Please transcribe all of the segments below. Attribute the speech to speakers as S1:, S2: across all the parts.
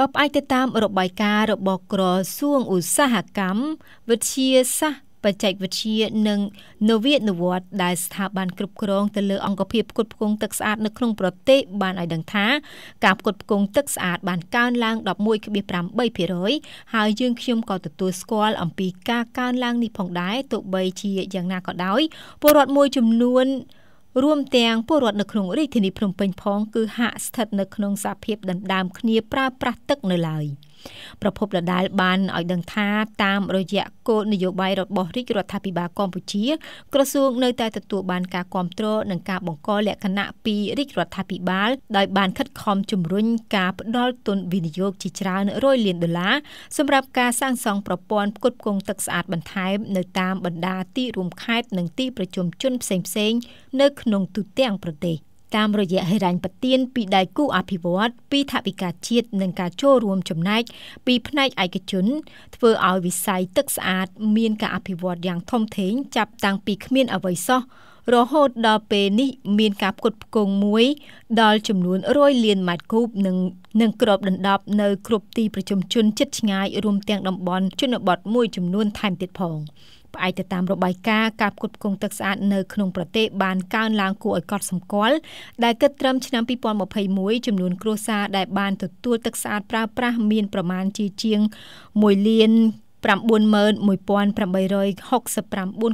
S1: បើផ្អែកទៅតាមរបាយការណ៍របស់ក្រសួងឧស្សាហកម្មវិទ្យាសាស្ត្របច្ចេកវិទ្យានិង នវានុវត្តន៍ដែលស្ថាប័នគ្រប់គ្រងទៅលើអង្គភាពផ្គត់ផ្គង់ទឹកស្អាត នៅក្នុងប្រទេសបានឲ្យដឹងថាការផ្គត់ផ្គង់ទឹកស្អាត បានកើនឡើង11.8%ហើយយើងខ្ញុំក៏ទទួលស្គាល់អំពីការកើនឡើងនេះផងដែរទោះបីជាយ៉ាងណាក៏ដោយពលរដ្ឋមួយចំនួនរួមទាំងពលរដ្ឋនៅក្នុងរាជធានីភ្នំពេញផងគឺហាក់ស្ថិតនៅក្នុងសាភាពដណ្ដើមគ្នាប្រើប្រាស់ទឹកនៅឡើយ។ប្រពន្ធដដាលបានឲ្យដឹងថា តាមរយៈគោលនយោបាយរបស់រាជរដ្ឋាភិបាលកម្ពុជាក្រសួងនៅតែទទួលបានការគ្រប់គ្រងនិងការបង្កលក្ខណៈពីរាជរដ្ឋាភិបាល ដោយបានខិតខំជំរុញការផ្ដល់ទុនវិនិយោគជាច្រើនរយលានដុល្លារសម្រាប់ការសាងសង់ប្រព័ន្ធផ្គត់ផ្គង់ទឹកស្អាតបន្ថែមនៅតាមបណ្ដាទីរួមខេត្តនិងទីប្រជុំជនផ្សេងៗនៅក្នុងទូទាំងប្រទេសតាមរយៈហិរញ្ញប្បទានពីដៃគូអភិវឌ្ឍពីថវិកាជាតិនិងការចូលរួមចំណែកពីផ្នែកឯកជនធ្វើឲ្យវិស័យទឹកស្អាតមានការអភិវឌ្ឍយ៉ាងធំធេងចាប់តាំងពីគ្មានអ្វីសោះរហូតដល់ពេលនេះមានការផ្គត់ផ្គង់មួយដល់ចំនួន100លានម៉ែត្រគូបនិងនិងក្របដណ្ដប់នៅគ្រប់ទីប្រជុំជនចិត្តឆ្ងាយរួមទាំងតំបន់ជនបទមួយចំនួនថែមទៀតផង។ផ្អែកទៅតាមរបាយការណ៍ការផ្គត់ផ្គង់ទឹកស្អាតនៅក្នុងប្រទេសបានកើនឡើងគួរឲ្យកត់សម្គាល់ដែលគិតត្រឹមឆ្នាំ2021ចំនួនគ្រួសារដែលបានទទួលទឹកស្អាតប្រើប្រាស់មានប្រមាណជាជាង1លាន91869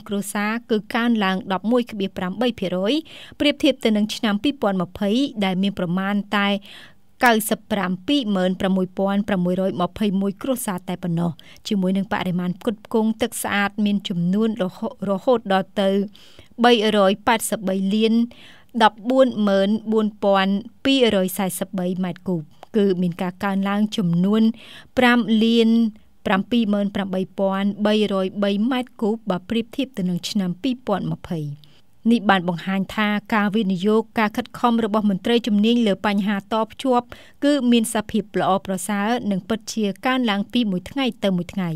S1: គ្រួសារគឺកើនឡើង11.8%ប្រៀបធៀបទៅនឹងឆ្នាំ2020ដែលមានប្រមាណតែ976,621គ្រួសារតែប៉ុណ្ណោះជាមួយនឹងបរិមាណផ្គត់ផ្គង់ទឹកស្អាតមានចំនួនរហូតដល់ទៅ383លាន144243ម៉ែត្រគូបគឺមានការកើនឡើងចំនួន5លាន78303ម៉ែត្រគូបបើប្រៀបធៀបទៅនឹង ឆ្នាំ2020នេះបានបង្ហាញថាការវិនិយោគការខិតខំរបស់មន្ត្រីជំនាញលើបញ្ហាតភ្ជាប់គឺមានសភាពល្អប្រសើរនិងពិតជាកើនឡើង ពីមួយថ្ងៃទៅមួយថ្ងៃ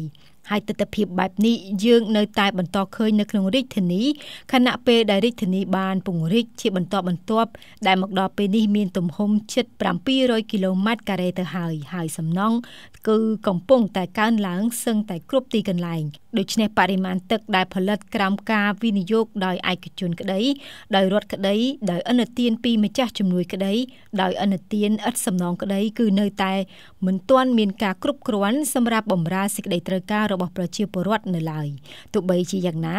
S1: ហើយទស្សនវិជ្ជាបែបនេះយើងនៅ តែបន្តឃើញនៅក្នុងរាជធានីខណៈពេលដែលរាជធានីបានពង្រីកជាបន្តបន្ទាប់ ដែលមកដល់ពេលនេះមានទំហំជិត700គីឡូម៉ែត្រការ៉េទៅហើយហើយសំណង់គឺកំពុងតែកើនឡើងសឹងតែគ្រប់ទីកន្លែងដូច្នេះបរិមាណទឹកដែលផលិត ក្រោមការវិនិយោគដោយឯកជនក្តីដោយរដ្ឋក្តីដោយអនុទានពីម្ចាស់ជំនួយក្តីដោយអនុទានឥតសំណងក្តីគឺនៅតែមិនទាន់មានការគ្រប់គ្រាន់សម្រាប់បម្រើសេចក្តីត្រូវការរបស់ប្រជាពលរដ្ឋនៅឡើយទោះបីជាយ៉ាងណា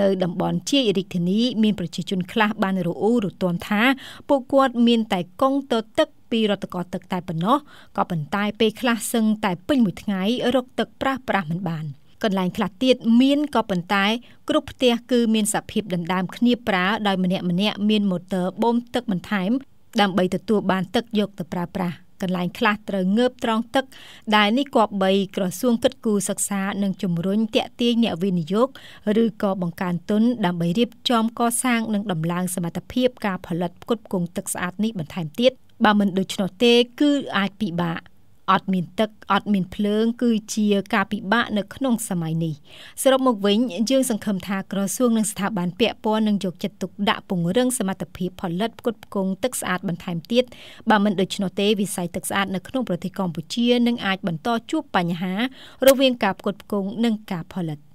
S1: នៅតំបន់ជារិទ្ធធានី មានប្រជាជនខ្លះបានរអ៊ូរទាំថាពួកគាត់មាន តែកង់ទៅទឹកពីរដ្ឋកោទឹក តែប៉ុណ្ណោះក៏ប៉ុន្តែពេលខ្លះសឹងតែ ពេញមួយថ្ងៃរកទឹកប្រាស់ប្រាស់មិនបាន។កន្លែងខ្លះទៀតមានក៏ប៉ុន្តែគ្រប់ផ្ទះគឺមានសភាពដណ្ដើមគ្នាប្រើដោយម្នាក់ម្នាក់មានម៉ូទ័របូមទឹកបន្ថែមដើម្បីទទួលបានទឹកយកទៅប្រើប្រាស់កន្លែងខ្លះត្រូវងើបត្រង់ទឹក ដែលនេះគប្បីក្រសួងកិត្តគូសិក្សានិងជំរុញតាក់ទាញអ្នកវិនិយោគឬក៏បង្កើនទុនដើម្បីរៀបចំកសាងនិងដំឡើងសមត្ថភាពការផលិតផ្គត់ផ្គង់ទឹកស្អាតនេះបន្ថែមទៀតបើមិនដូច្នោះទេគឺអាចពិបាកអត់មានទឹកអត់មានភ្លើង គឺជាការពិបាកនៅក្នុងសម័យនេះសរុបមកវិញយើងសង្ឃឹមថាក្រសួងនិងស្ថាប័នពាក់ព័ន្ធនឹងយកចិត្តទុកដាក់ពង្រឹងសមត្ថភាពផលិតផ្គត់ផ្គង់ទឹកស្អាតបន្ថែមទៀតបើមិនដូច្នោះទេវិស័យទឹកស្អាតនៅក្នុងប្រទេសកម្ពុជានឹងអាចបន្តជួបបញ្ហា រវាងការផ្គត់ផ្គង់និងការផលិត។